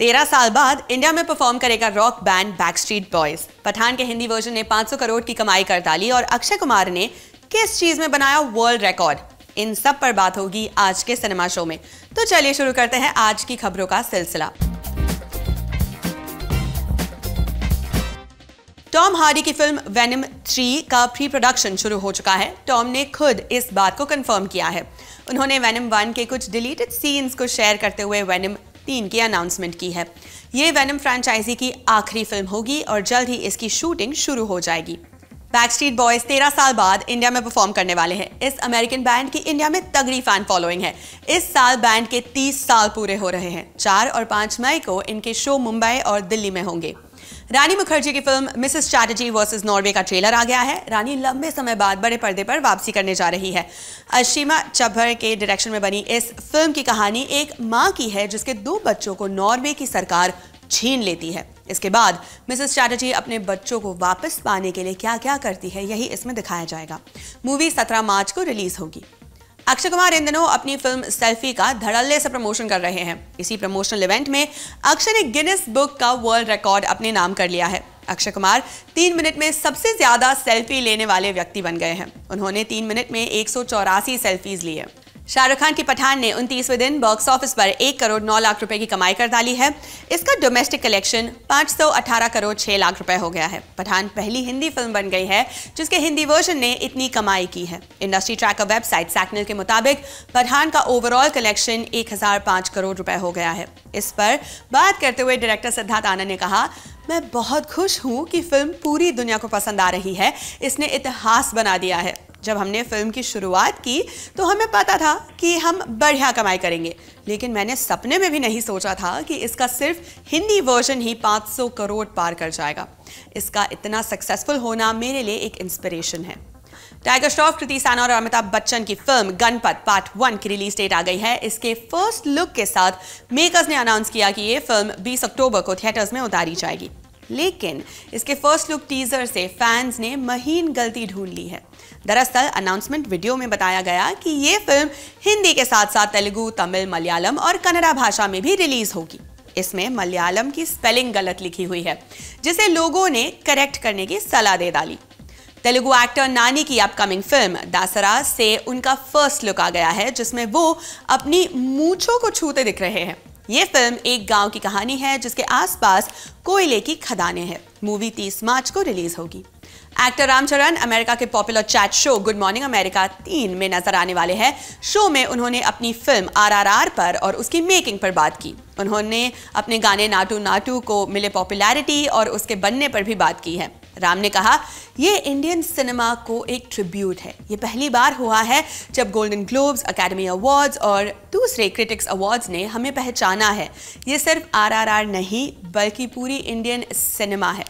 तेरह साल बाद इंडिया में परफॉर्म करेगा rock band Backstreet Boys Pathaan के हिंदी वर्जन ने 500 करोड़ की कमाई कर डाली और अक्षय कुमार ने किस चीज में बनाया वर्ल्ड रिकॉर्ड इन सब पर बात होगी आज के सिनेमा शो में तो चलिए शुरू करते हैं आज की खबरों का सिलसिला टॉम हार्डी की फिल्म वेनम थ्री का प्री प्रोडक्शन शुरू हो चुका है टॉम ने खुद इस बात को कंफर्म किया है उन्होंने वेनम वन के कुछ डिलीटेड सीन्स को शेयर करते हुए वेनम की इनकी अनाउंसमेंट की है ये वैनम फ्रेंचाइजी की आखिरी फिल्म होगी और जल्द ही इसकी शूटिंग शुरू हो जाएगी बैक स्ट्रीट बॉयज तेरह साल बाद इंडिया में परफॉर्म करने वाले हैं इस अमेरिकन बैंड की इंडिया में तगड़ी फैन फॉलोइंग है इस साल बैंड के तीस साल पूरे हो रहे हैं चार और पांच मई को इनके शो मुंबई और दिल्ली में होंगे रानी मुखर्जी की film Mrs Chatterjee versus Norway का ट्रेलर आ गया है रानी लंबे समय बाद बड़े पर्दे पर वापसी करने जा रही है अशीमा चभर के डायरेक्शन में बनी इस फिल्म की कहानी एक माँ की है जिसके दो बच्चों को नॉर्वे की सरकार छीन लेती है इसके बाद मिसेस चैटर्जी अपने बच्चों को वापस पाने के लिए क्या क्या करती है यही इसमें दिखाया जाएगा मूवी सत्रह मार्च को रिलीज होगी अक्षय कुमार इन दिनों अपनी फिल्म सेल्फी का धड़ल्ले से प्रमोशन कर रहे हैं इसी प्रमोशनल इवेंट में अक्षय ने गिनेस बुक का वर्ल्ड रिकॉर्ड अपने नाम कर लिया है अक्षय कुमार तीन मिनट में सबसे ज्यादा सेल्फी लेने वाले व्यक्ति बन गए हैं उन्होंने तीन मिनट में एक सौ चौरासी सेल्फीज लिए शाहरुख खान की पठान ने उनतीसवें दिन बॉक्स ऑफिस पर एक करोड़ नौ लाख रुपए की कमाई कर डाली है इसका डोमेस्टिक कलेक्शन 518 करोड़ छः लाख रुपए हो गया है पठान पहली हिंदी फिल्म बन गई है जिसके हिंदी वर्जन ने इतनी कमाई की है इंडस्ट्री ट्रैकर वेबसाइट सैकनल के मुताबिक पठान का ओवरऑल कलेक्शन एक करोड़ रुपये हो गया है इस पर बात करते हुए डायरेक्टर सिद्धार्थ आनंद ने कहा मैं बहुत खुश हूँ कि फिल्म पूरी दुनिया को पसंद आ रही है इसने इतिहास बना दिया है जब हमने फिल्म की शुरुआत की तो हमें पता था कि हम बढ़िया कमाई करेंगे लेकिन मैंने सपने में भी नहीं सोचा था कि इसका सिर्फ हिंदी वर्जन ही 500 करोड़ पार कर जाएगा इसका इतना सक्सेसफुल होना मेरे लिए एक इंस्पिरेशन है टाइगर श्रॉफ कृति सैना और अमिताभ बच्चन की फिल्म गणपत पार्ट वन की रिलीज डेट आ गई है इसके फर्स्ट लुक के साथ मेकर्स ने अनाउंस किया कि ये फिल्म 20 अक्टूबर को थिएटर्स में उतारी जाएगी लेकिन इसके फर्स्ट लुक टीजर से फैंस ने महीन गलती ढूंढ ली है दरअसल अनाउंसमेंट वीडियो में बताया गया कि ये फिल्म हिंदी के साथ साथ तेलुगु तमिल मलयालम और कन्नड़ा भाषा में भी रिलीज होगी इसमें मलयालम की स्पेलिंग गलत लिखी हुई है जिसे लोगों ने करेक्ट करने की सलाह दे डाली तेलुगु एक्टर नानी की अपकमिंग फिल्म दासरा से उनका फर्स्ट लुक आ गया है जिसमें वो अपनी मूछों को छूते दिख रहे हैं ये फिल्म एक गांव की कहानी है जिसके आसपास कोयले की खदानें हैं मूवी 30 मार्च को रिलीज होगी एक्टर रामचरण अमेरिका के popular chat show good morning America तीन में नजर आने वाले हैं शो में उन्होंने अपनी फिल्म आरआरआर पर और उसकी मेकिंग पर बात की उन्होंने अपने गाने नाटू नाटू को मिले पॉपुलैरिटी और उसके बनने पर भी बात की है राम ने कहा यह इंडियन सिनेमा को एक ट्रिब्यूट है ये पहली बार हुआ है जब गोल्डन ग्लोब्स अकेडमी अवार्ड्स और दूसरे क्रिटिक्स अवार्ड्स ने हमें पहचाना है ये सिर्फ आरआरआर नहीं बल्कि पूरी इंडियन सिनेमा है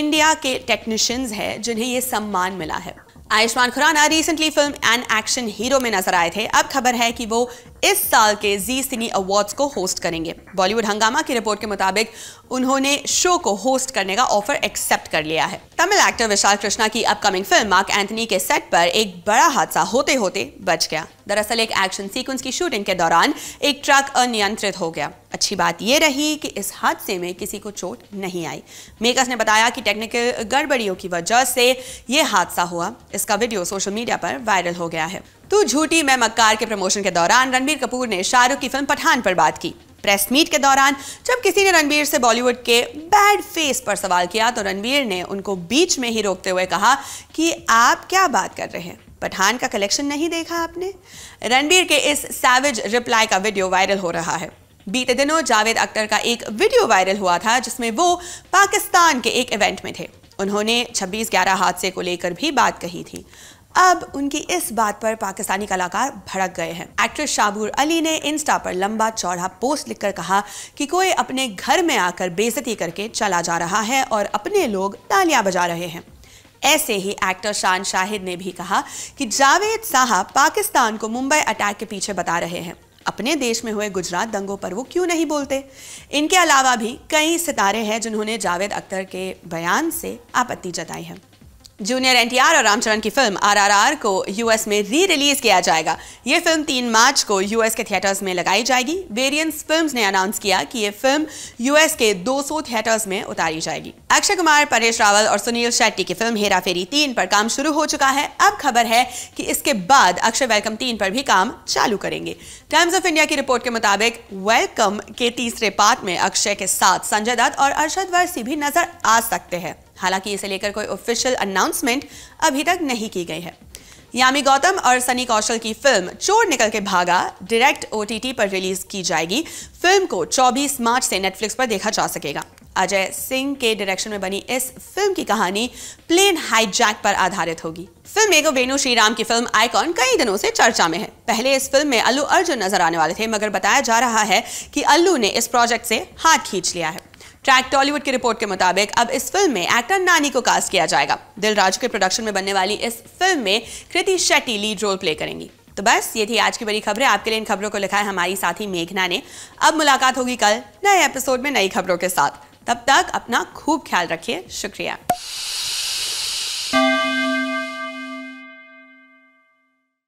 इंडिया के टेक्नीशियंस हैं जिन्हें ये सम्मान मिला है Ayushmann Khurrana recently film and Action Hero में नजर आए थे अब खबर है कि वो इस साल के जी सिनी अवार्ड्स को होस्ट करेंगे बॉलीवुड हंगामा की रिपोर्ट के मुताबिक उन्होंने शो को होस्ट करने का ऑफर एक्सेप्ट कर लिया है तमिल एक्टर विशाल कृष्णा की अपकमिंग फिल्म मार्क एंथनी के सेट पर एक बड़ा हादसा होते होते बच गया दरअसल एक एक्शन सीक्वेंस की शूटिंग के दौरान एक ट्रक अनियंत्रित हो गया अच्छी बात यह रही कि इस हादसे में किसी को चोट नहीं आई मेकर्स ने बताया कि टेक्निकल गड़बड़ियों की वजह से यह हादसा हुआ इसका वीडियो सोशल मीडिया पर वायरल हो गया है तू झूठी मैं मक्कार के प्रमोशन के दौरान रणबीर कपूर ने शाहरुख की फिल्म पठान पर बात की प्रेस मीट के दौरान जब किसी ने रणबीर से बॉलीवुड के बैड फेस पर सवाल किया तो रणबीर ने उनको बीच में ही रोकते हुए कहा कि आप क्या बात कर रहे हैं पठान का कलेक्शन नहीं देखा आपने रणबीर के इस सैवेज रिप्लाई का वीडियो वायरल हो रहा है बीते दिनों जावेद अख्तर का एक वीडियो वायरल हुआ था जिसमें वो पाकिस्तान के एक इवेंट में थे उन्होंने 26 ग्यारह हादसे को लेकर भी बात कही थी अब उनकी इस बात पर पाकिस्तानी कलाकार भड़क गए हैं एक्ट्रेस शाबूर अली ने इंस्टा पर लंबा चौड़ा पोस्ट लिखकर कहा कि कोई अपने घर में आकर बेजती करके चला जा रहा है और अपने लोग तालियां बजा रहे हैं ऐसे ही एक्टर शान शाहिद ने भी कहा कि जावेद साहब पाकिस्तान को मुंबई अटैक के पीछे बता रहे हैं अपने देश में हुए गुजरात दंगों पर वो क्यों नहीं बोलते इनके अलावा भी कई सितारे हैं जिन्होंने जावेद अख्तर के बयान से आपत्ति जताई है जूनियर एनटीआर और रामचरण की फिल्म आरआरआर को यूएस में री रिलीज किया जाएगा ये फिल्म तीन मार्च को यूएस के थिएटर्स में लगाई जाएगी वेरियंस फिल्म्स ने अनाउंस किया कि ये फिल्म यूएस के 200 थिएटर्स में उतारी जाएगी अक्षय कुमार परेश रावल और सुनील शेट्टी की फिल्म हेरा फेरी तीन पर काम शुरू हो चुका है अब खबर है कि इसके बाद अक्षय वेलकम तीन पर भी काम चालू करेंगे टाइम्स ऑफ इंडिया की रिपोर्ट के मुताबिक वेलकम के तीसरे पार्ट में अक्षय के साथ संजय दत्त और अर्षद वर्सी भी नजर आ सकते हैं हालांकि इसे लेकर कोई ऑफिशियल अनाउंसमेंट अभी तक नहीं की गई है यामी गौतम और सनी कौशल की फिल्म चोर निकल के भागा डायरेक्ट ओटीटी पर रिलीज की जाएगी फिल्म को 24 मार्च से नेटफ्लिक्स पर देखा जा सकेगा अजय सिंह के डायरेक्शन में बनी इस फिल्म की कहानी प्लेन हाईजैक पर आधारित होगी फिल्म एगो वेणु श्रीराम की फिल्म आइकॉन कई दिनों से चर्चा में है पहले इस फिल्म में अल्लू अर्जुन नजर आने वाले थे मगर बताया जा रहा है कि अल्लू ने इस प्रोजेक्ट से हाथ खींच लिया है ट्रैक टॉलीवुड की रिपोर्ट के मुताबिक अब इस फिल्म में एक्टर नानी को कास्ट किया जाएगा दिल के प्रोडक्शन में बनने वाली इस फिल्म में Kriti Shetty lead role play करेंगी तो बस ये थी आज की बड़ी खबरें आपके लिए इन खबरों को लिखा है हमारी साथी मेघना ने अब मुलाकात होगी कल नए एपिसोड में नई खबरों के साथ तब तक अपना खूब ख्याल रखिए शुक्रिया